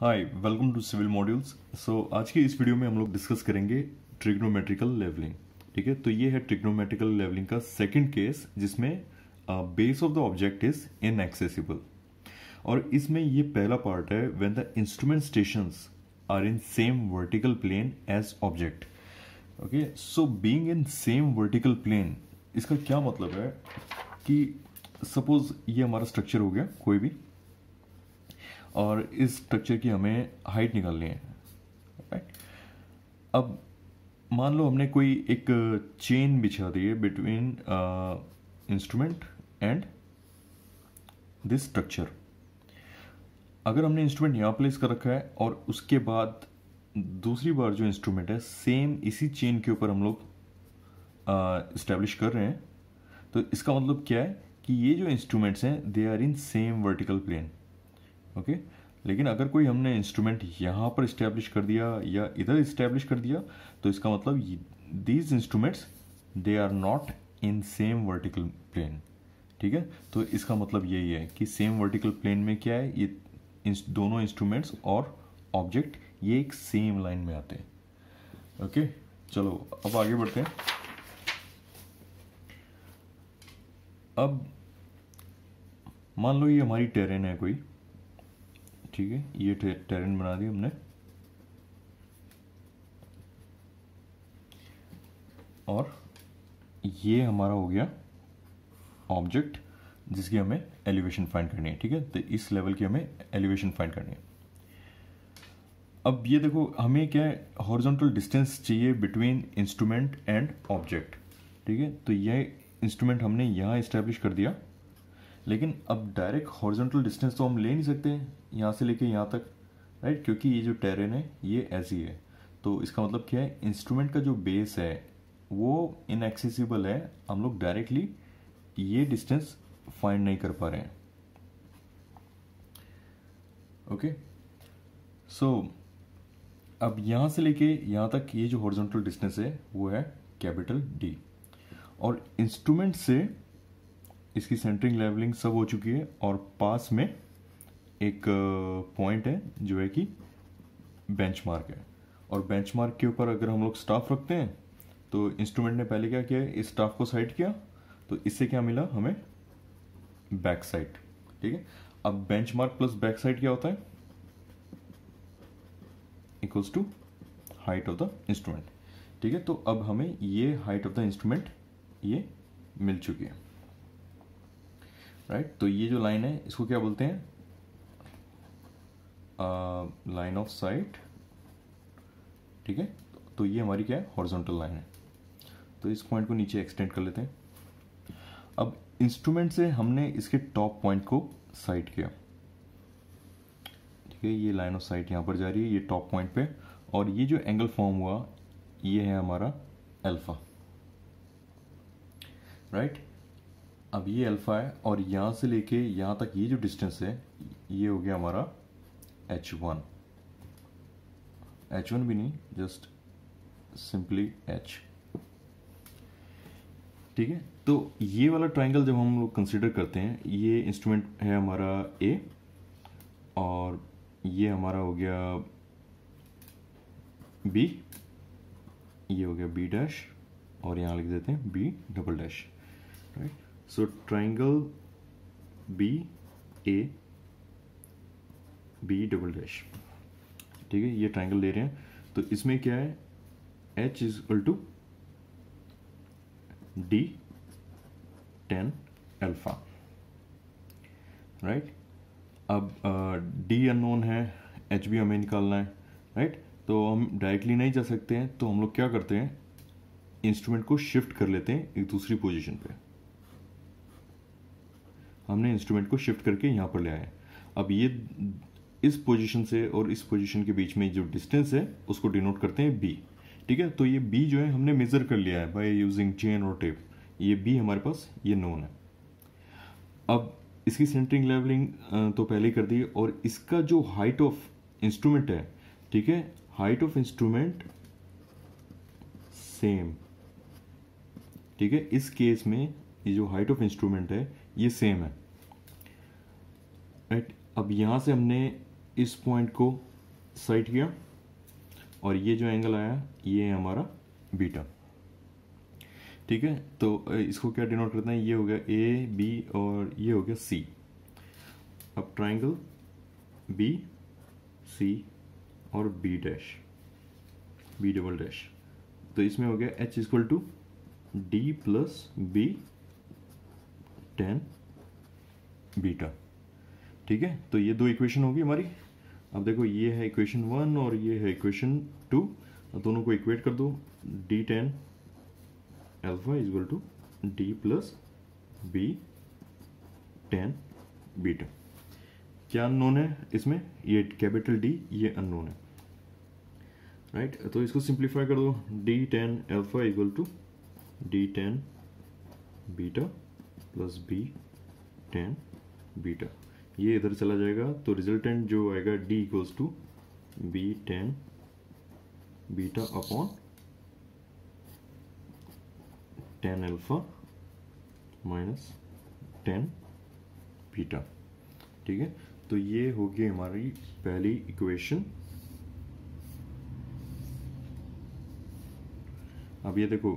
Hi welcome to civil modules so आज की इस वीडियो में हम लोग डिस्कस करेंगे ट्रिग्नोमेट्रिकल लेवलिंग ठीक है तो ये है ट्रिग्नोमेट्रिकल लेवलिंग का सेकंड केस जिसमें base of the object is accessible और इसमें ये पहला पार्ट है when the instrument stations are in same vertical plane as object okay so being in same vertical plane इसका क्या मतलब है कि सपोज ये हमारा स्ट्रक्चर हो गया कोई भी और इस स्ट्रक्चर की हमें हाइट निकालनी है राइट अब मान लो हमने कोई एक चेन बिछा दी है between instrument and this structure अगर हमने इंस्ट्रूमेंट यहाँ प्लेस कर रखा है और उसके बाद दूसरी बार जो इंस्ट्रूमेंट है सेम इसी चेन के ऊपर हम लोग इस्टेब्लिश uh, कर रहे हैं तो इसका मतलब क्या है कि ये जो इंस्ट्रूमेंट्स हैं they are in same vertical plane okay लेकिन अगर कोई हमने इंस्ट्रूमेंट यहाँ पर इस्टेब्लिश कर दिया या इधर इस्टेब्लिश कर दिया तो इसका मतलब these instruments they are not in same vertical plane ठीक है तो इसका मतलब यही है कि सेम वर्टिकल प्लेन में क्या है ये इंस, दोनों इंस्ट्रूमेंट्स और ऑब्जेक्ट ये एक सेम लाइन में आते हैं ओके चलो अब आगे बढ़ते हैं अब मान लो ये हमारी टेरेन है कोई ठीक है ये टेरेन बना दिया हमने और ये हमारा हो गया ऑब्जेक्ट जिसकी हमें एलिवेशन फाइंड करनी है ठीक है तो इस लेवल की हमें एलिवेशन फाइंड करनी है अब ये देखो हमें क्या है हॉरिजॉन्टल डिस्टेंस चाहिए बिटवीन इंस्ट्रूमेंट एंड ऑब्जेक्ट ठीक है तो यह इंस्ट्रूमेंट हमने यहाँ इस्टेब्लिश कर दिया लेकिन अब डायरेक्ट हॉर्जेंटल डिस्टेंस तो हम ले नहीं सकते यहाँ से लेके यहाँ तक राइट क्योंकि ये जो टेरेन है ये ऐसी है तो इसका मतलब क्या है इंस्ट्रूमेंट का जो बेस है वो इनएक्सेसिबल है हम लोग डायरेक्टली ये डिस्टेंस फाइंड नहीं कर पा रहे हैं ओके सो अब यहां से लेके यहां तक ये जो हॉरिजॉन्टल डिस्टेंस है वो है कैपिटल डी और इंस्ट्रूमेंट से इसकी सेंटरिंग लेवलिंग सब हो चुकी है और पास में एक पॉइंट है जो है कि बेंचमार्क है और बेंचमार्क के ऊपर अगर हम लोग स्टाफ रखते हैं तो इंस्ट्रूमेंट ने पहले क्या किया इस स्टाफ को साइड किया तो इससे क्या मिला हमें बैक साइड ठीक है अब बेंचमार्क प्लस बैक साइड क्या होता है equals to height of the instrument ठीक है तो अब हमें ये हाइट ऑफ द इंस्ट्रूमेंट ये मिल चुकी है राइट तो ये जो लाइन है इसको क्या बोलते हैं लाइन ऑफ साइट ठीक है तो ये हमारी क्या है हॉर्जोंटल लाइन है तो इस पॉइंट को नीचे एक्सटेंड कर लेते हैं अब इंस्ट्रूमेंट से हमने इसके टॉप पॉइंट को साइट किया ठीक है ये लाइन ऑफ साइट यहाँ पर जा रही है ये टॉप पॉइंट पे और ये जो एंगल फॉर्म हुआ ये है हमारा अल्फा राइट अब ये अल्फ़ा है और यहाँ से लेके यहाँ तक ये जो डिस्टेंस है ये हो गया हमारा एच वन एच वन भी नहीं जस्ट सिंपली एच ठीक है तो ये वाला ट्राइंगल जब हम लोग कंसिडर करते हैं ये इंस्ट्रूमेंट है हमारा ए और ये हमारा हो गया बी ये हो गया बी डैश और यहाँ लिख देते हैं B double dash so triangle B A B double dash ठीक है ये ट्राइंगल ले रहे हैं तो इसमें क्या है H is equal to D tan alpha right अब डी अनोन है एच भी हमें निकालना है राइट right? तो हम डायरेक्टली नहीं जा सकते हैं तो हम लोग क्या करते हैं इंस्ट्रूमेंट को शिफ्ट कर लेते हैं एक दूसरी पोजीशन पे हमने इंस्ट्रूमेंट को शिफ्ट करके यहाँ पर ले आए अब ये इस पोजीशन से और इस पोजीशन के बीच में जो डिस्टेंस है उसको डिनोट करते हैं बी ठीक है तो ये बी जो है हमने मेज़र कर लिया है बाय यूजिंग चेन और टेप ये बी हमारे पास ये नोन है अब इसकी सेंटरिंग लेवलिंग तो पहले कर दी और इसका जो हाइट ऑफ इंस्ट्रूमेंट है ठीक है हाइट ऑफ इंस्ट्रूमेंट सेम ठीक है इस केस में ये जो हाइट ऑफ इंस्ट्रूमेंट है ये सेम है राइट अब यहां से हमने इस पॉइंट को साइट किया और ये जो एंगल आया ये है हमारा बीटा ठीक है तो इसको क्या डिनोट करते हैं ये हो गया ए बी और ये हो गया सी अब ट्राइंगल बी सी और B dash B double dash तो इसमें हो गया H is equal to D plus B tan beta ठीक है तो ये दो इक्वेशन होगी हमारी अब देखो ये है इक्वेशन वन और ये है इक्वेशन टू दोनों को इक्वेट कर दो D tan alpha is equal to D plus B tan beta क्या अनोन है इसमें ये कैपिटल डी ये अनोन है राइट right? तो इसको सिंप्लीफाई कर दो D tan alpha equal to D tan beta plus B tan beta ये इधर चला जाएगा तो रिजल्टेंट जो आएगा D equals to B tan beta upon tan alpha minus tan beta ठीक है तो ये होगी हमारी पहली इक्वेशन अब ये देखो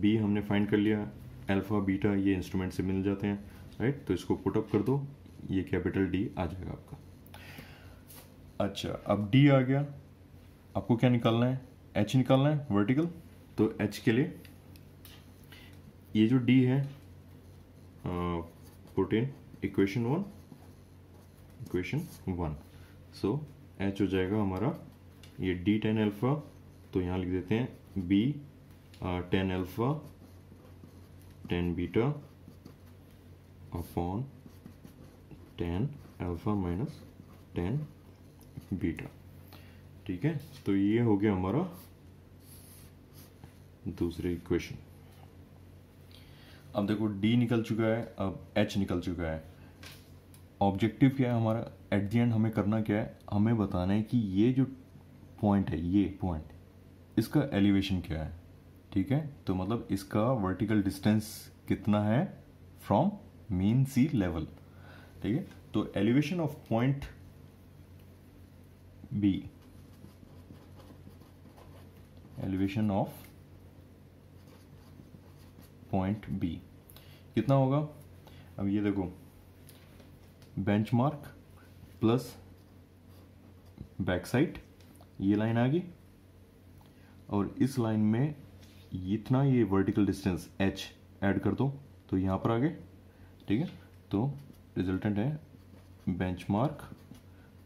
बी हमने फाइंड कर लिया अल्फ़ा बीटा ये इंस्ट्रूमेंट से मिल जाते हैं राइट तो इसको पुटअप कर दो ये कैपिटल डी आ जाएगा आपका अच्छा अब डी आ गया आपको क्या निकालना है एच निकालना है वर्टिकल तो एच के लिए ये जो डी है प्रोटीन equation one equation one so H हो जाएगा हमारा ये डी टेन एल्फा तो यहाँ लिख देते हैं B tan alpha tan beta upon tan alpha minus tan beta ठीक है तो ये हो गया हमारा दूसरे इक्वेशन अब देखो डी निकल चुका है अब एच निकल चुका है ऑब्जेक्टिव क्या है हमारा एट दी एंड हमें करना क्या है हमें बताना है कि ये जो पॉइंट है ये पॉइंट इसका एलिवेशन क्या है ठीक है तो मतलब इसका वर्टिकल डिस्टेंस कितना है फ्रॉम मीन सी लेवल ठीक है तो elevation of point B elevation of point B कितना होगा अब ये देखो बेंचमार्क प्लस बैक साइड ये लाइन आ गई और इस लाइन में इतना ये वर्टिकल डिस्टेंस एच ऐड कर दो तो यहाँ पर आगे ठीक है तो रिजल्टेंट है bench mark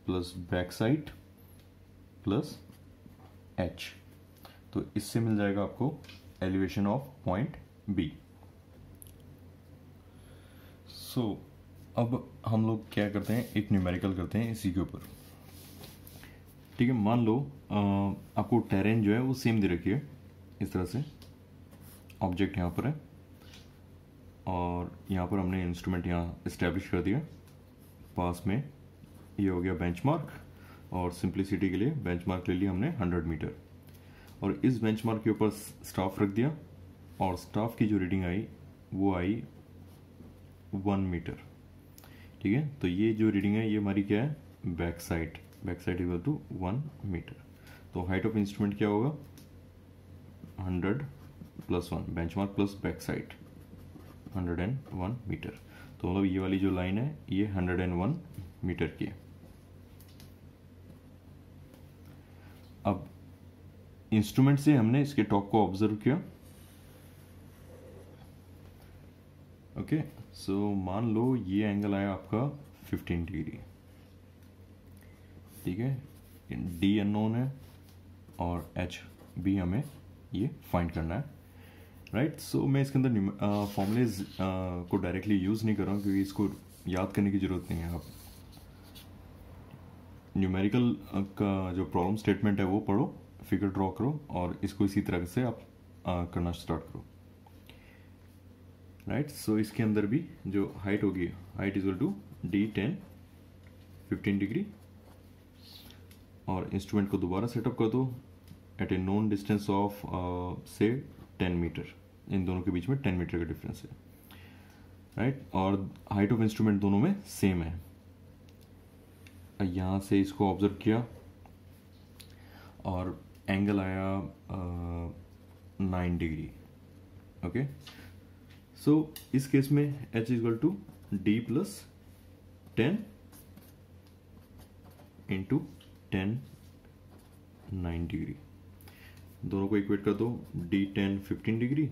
plus back side plus H तो इससे मिल जाएगा आपको elevation of point B so अब हम लोग क्या करते हैं एक न्यूमेरिकल करते हैं इसी के ऊपर ठीक है मान लो आपको टेरेन जो है वो सेम दे रखी है इस तरह से ऑब्जेक्ट यहाँ पर है और यहाँ पर हमने इंस्ट्रूमेंट यहाँ इस्टेब्लिश कर दिया पास में ये हो गया बेंचमार्क और सिंप्लिसिटी के लिए बेंचमार्क ले लिया हमने 100 मीटर और इस बेंचमार्क के ऊपर स्टाफ रख दिया और स्टाफ की जो रीडिंग आई वो आई वन मीटर ठीक है तो ये जो रीडिंग है ये हमारी क्या है back side back side equal to one metre तो हाइट ऑफ इंस्ट्रूमेंट क्या होगा hundred plus one bench mark plus back side hundred and one metre तो मतलब ये वाली जो लाइन है ये हंड्रेड एंड वन मीटर की है अब इंस्ट्रूमेंट से हमने इसके टॉप को ऑब्जर्व किया ओके सो मान लो ये एंगल आया आपका 15 डिग्री ठीक है डी अननोन है और एच भी हमें ये फाइंड करना है राइट right? सो so, मैं इसके अंदर फॉर्मूलेज को डायरेक्टली यूज़ नहीं कर रहा हूँ क्योंकि इसको याद करने की ज़रूरत नहीं है आप न्यूमेरिकल का जो प्रॉब्लम स्टेटमेंट है वो पढ़ो फिगर ड्रॉ करो और इसको इसी तरह से आप आ, करना स्टार्ट करो राइट right? सो so, इसके अंदर भी जो हाइट होगी height is to D tan fifteen degree और इंस्ट्रूमेंट को दोबारा सेटअप कर दो at a known distance of से टेन मीटर इन दोनों के बीच में टेन मीटर का डिफरेंस है राइट right? और हाइट ऑफ इंस्ट्रूमेंट दोनों में सेम है यहाँ से इसको ऑब्जर्व किया और एंगल आया नाइन डिग्री ओके सो इस केस में H is equal to D plus ten into tan nine degree दोनों को इक्वेट कर दो D tan fifteen degree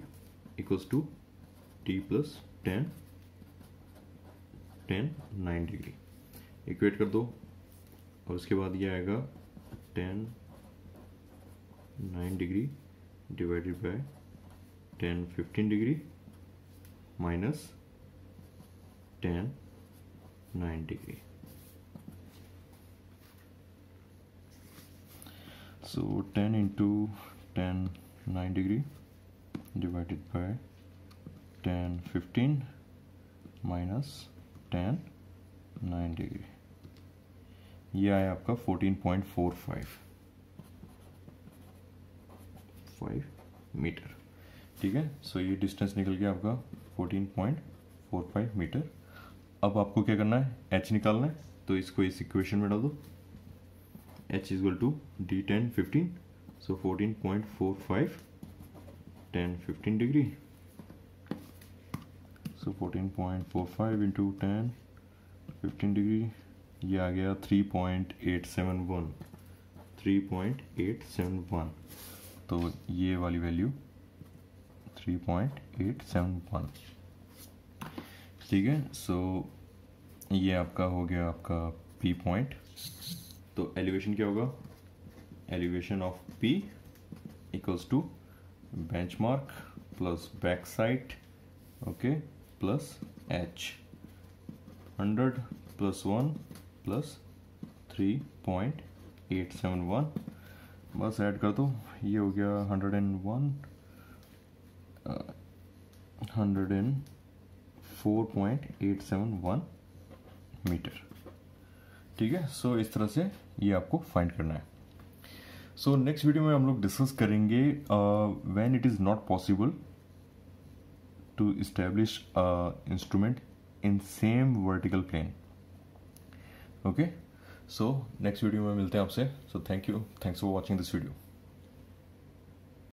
equals to T plus ten tan nine degree equate कर दो और उसके बाद ये आएगा tan nine degree divided by tan fifteen degree minus tan nine degree so ten into tan 9 degree divided by tan 15 minus tan 9 degree ये आया आपका 14.45 फाइव मीटर ठीक है सो ये डिस्टेंस निकल गया आपका 14.45 मीटर अब आपको क्या करना है h निकालना है तो इसको इस इक्वेशन में डाल दो h is equal to D tan fifteen so 14.45 10 15 degree so 14.45 into 10 15 degree ये आ गया 3.871 3.871 तो ये वाली वैल्यू 3.871 ठीक है सो ये आपका हो गया आपका पी पॉइंट तो एलिवेशन क्या होगा elevation of P equals to benchmark plus backside okay plus H 100 plus 1 plus 3.871 बस ऐड कर दो ये हो गया 101 104.871 मीटर ठीक है सो so इस तरह से ये आपको फाइंड करना है सो नेक्स्ट वीडियो में हम लोग डिस्कस करेंगे when it is not possible to establish instrument in same vertical plane okay so next video में मिलते हैं आपसे so thank you thanks for watching this video